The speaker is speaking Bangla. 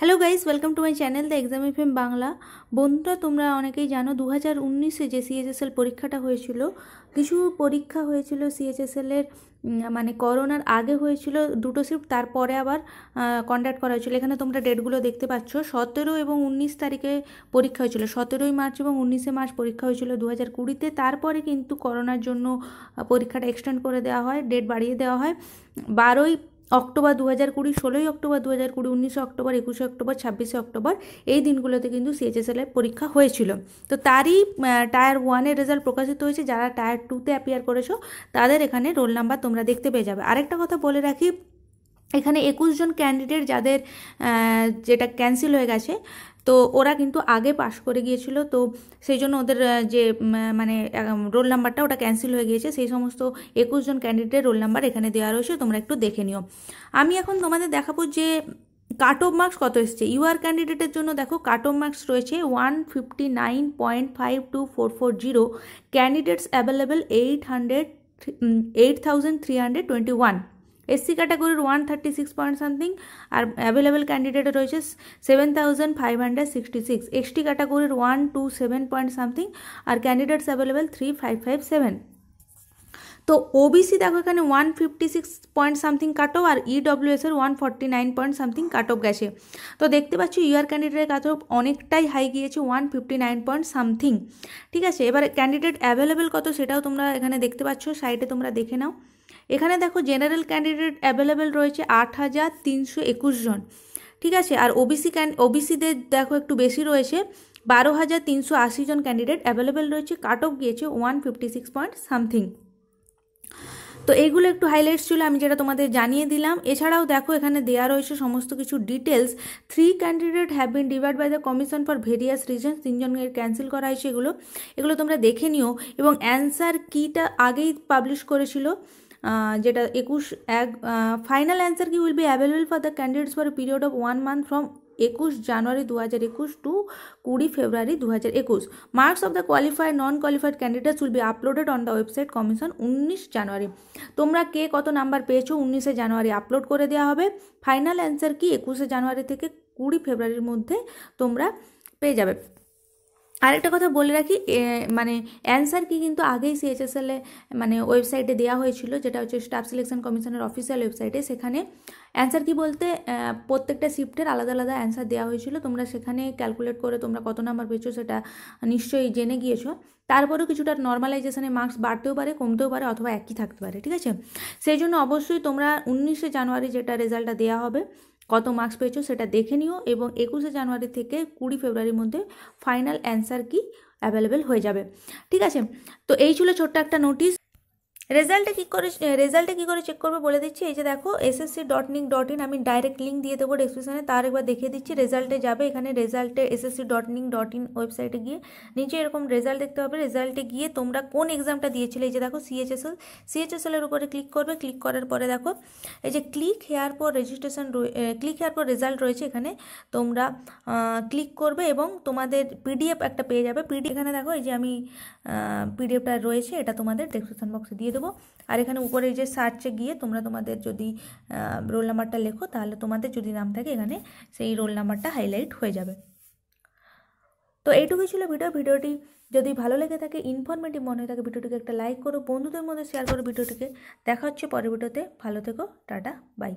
hello guys welcome to my channel the exam F M Bangla বন্ধুরা তোমরা অনেকেই জানো দু হাজার উনিশে যে সিএচএসএল পরীক্ষাটা হয়েছিল কিছু পরীক্ষা হয়েছিল সিএচএসএলের মানে করোনার আগে হয়েছিল দুটো শিফট তারপরে আবার কন্ডাক্ট করা হয়েছিল এখানে তোমরা ডেটগুলো দেখতে পাচ্ছ সতেরো এবং উনিশ তারিখে পরীক্ষা হয়েছিল সতেরোই মার্চ এবং উনিশে মার্চ পরীক্ষা হয়েছিল দু হাজার কুড়িতে তারপরে কিন্তু করোনার জন্য পরীক্ষাটা এক্সটেন্ড করে দেওয়া হয় ডেট বাড়িয়ে দেওয়া হয় বারোই অক্টোবর দু হাজার কুড়ি ষোলোই অক্টোবর দু হাজার কুড়ি উনিশে অক্টোবর একুশে অক্টোবর ছাব্বিশে অক্টোবর এই দিনগুলোতে কিন্তু সিএচএসএল এর পরীক্ষা হয়েছিল তো তারই টায়ার ওয়ানের রেজাল্ট প্রকাশিত হয়েছে যারা টায়ার টুতে অ্যাপিয়ার করেছো তাদের এখানে রোল নাম্বার তোমরা দেখতে পেয়ে যাবে আরেকটা কথা বলে রাখি এখানে একুশ জন ক্যান্ডিডেট যাদের যেটা ক্যান্সেল হয়ে গেছে তো ওরা কিন্তু আগে পাশ করে গিয়েছিল তো সেই জন্য ওদের যে মানে রোল নাম্বারটা ওটা ক্যান্সেল হয়ে গিয়েছে সেই সমস্ত একুশ জন ক্যান্ডিডেটের রোল নাম্বার এখানে দেওয়া রয়েছে তোমরা একটু দেখে নিও আমি এখন তোমাদের দেখাবো যে কাট অফ মার্কস কত এসছে ইউআর ক্যান্ডিডেটের জন্য দেখো কাট অফ মার্কস রয়েছে one fifty nine point five two four four zero candidates available eight hundred eight thousand three hundred twenty one SC ক্যাটাগরির one thirty six point something আর অ্যাভেলেবেল ক্যান্ডিডেট রয়েছে seven thousand five hundred sixty six ST ক্যাটাগরির one two seven point something আর candidates available three five five seven তো ওবিসি দেখো এখানে one fifty six point something cut off আর ইডব্লিউএসের one forty nine point something cut off গেছে তো দেখতে পাচ্ছি ইউআর ক্যান্ডিডেটের কাট অফ অনেকটাই হাই গিয়েছে one fifty nine point something ঠিক আছে এবার ক্যান্ডিডেট অ্যাভেলেবেল কত সেটাও তোমরা এখানে দেখতে পাচ্ছ সাইটে তোমরা দেখে নাও এখানে দেখো জেনারেল ক্যান্ডিডেট অ্যাভেলেবেল রয়েছে আট হাজার তিনশো একুশ জন ঠিক আছে আর ওবিসি ক্যান ওবিসিদের দেখো একটু বেশি রয়েছে বারো হাজার তিনশো আশি জন ক্যান্ডিডেট অ্যাভেলেবেল রয়েছে কাট অফ গিয়েছে one fifty six point something তো এইগুলো একটু হাইলাইটস ছিল আমি যেটা তোমাদের জানিয়ে দিলাম এছাড়াও দেখো এখানে দেয়া রয়েছে সমস্ত কিছু details three candidate have been divide by the commission for various reasons তিনজনের ক্যান্সেল করা হয়েছে এগুলো এগুলো তোমরা দেখে নিও এবং অ্যান্সার কিটা আগেই পাবলিশ করেছিল যেটা একুশ এক final answer key will be available for the candidates for a period of one month from একুশ জানুয়ারি দু হাজার একুশ টু কুড়ি ফেব্রুয়ারি দু হাজার একুশ marks of the qualified non qualified candidates will be uploaded on the website commission উনিশ জানুয়ারি তোমরা কে কত নাম্বার পেয়েছো উনিশে জানুয়ারি আপলোড করে দেওয়া হবে ফাইনাল অ্যান্সার কি একুশে জানুয়ারি থেকে কুড়ি ফেব্রুয়ারির মধ্যে তোমরা পেয়ে যাবে আরেকটা কথা বলে রাখি মানে অ্যান্সার কি কিন্তু আগেই সিএচএসএলে মানে ওয়েবসাইটে দেওয়া হয়েছিল যেটা হচ্ছে স্টাফ সিলেকশন কমিশনের অফিসিয়াল ওয়েবসাইটে সেখানে অ্যান্সার কি বলতে প্রত্যেকটা শিফটের আলাদা আলাদা অ্যান্সার দেওয়া হয়েছিল তোমরা সেখানে ক্যালকুলেট করে তোমরা কত নাম্বার পেয়েছো সেটা নিশ্চয়ই জেনে গিয়েছো তারপরেও কিছুটা নর্মালাইজেশনে মার্কস বাড়তেও পারে কমতেও পারে অথবা একই থাকতে পারে ঠিক আছে সেই জন্য অবশ্যই তোমরা উনিশে জানুয়ারি যেটা রেজাল্টটা দেওয়া হবে কত মার্কস পেয়েছো সেটা দেখে নিও এবং একুশে জানুয়ারি থেকে কুড়ি ফেব্রুয়ারির মধ্যে ফাইনাল অ্যান্সার কি অ্যাভেলেবেল হয়ে যাবে ঠিক আছে তো এই ছিল ছোট্ট একটা নোটিশ রেজাল্টে কী করে রেজাল্টে কী করে চেক করবো বলে দিচ্ছি এই যে দেখো SSC dot nic dot in আমি ডাইরেক্ট লিঙ্ক দিয়ে দেবো ডিসক্রিপশানে তার একবার দেখিয়ে দিচ্ছি রেজাল্টে যাবে এখানে রেজাল্টে SSC dot nic dot in ওয়েবসাইটে গিয়ে নিচে এরকম রেজাল্ট দেখতে পাবে রেজাল্টে গিয়ে তোমরা কোন এক্সামটা দিয়েছিলে এই যে দেখো সিএচএসএল সিএচএসএলের উপরে ক্লিক করবে ক্লিক করার পরে দেখো এই যে ক্লিক হেয়ার পর রেজিস্ট্রেশন ক্লিক হেয়ার পর রেজাল্ট রয়েছে এখানে তোমরা ক্লিক করবে এবং তোমাদের পিডিএফ একটা পেয়ে যাবে পিডিএফ এখানে দেখো এই যে আমি পিডিএফটা রয়েছে এটা তোমাদের ডেসক্রিপশন বক্সে দিয়ে দেবো আর এখানে উপরে যে সার্চে গিয়ে তোমরা তোমাদের যদি রোল নাম্বারটা লেখো তাহলে তোমাদের যদি নাম থাকে এখানে সেই রোল নাম্বারটা হাইলাইট হয়ে যাবে তো এইটুকুই ছিল ভিডিও ভিডিওটি যদি ভালো লেগে থাকে ইনফরমেটিভ মনে হয়ে থাকে ভিডিওটিকে একটা লাইক করো বন্ধুদের মধ্যে শেয়ার করো ভিডিওটিকে দেখা হচ্ছে পরের ভিডিওতে ভালো থেকো টাটা বাই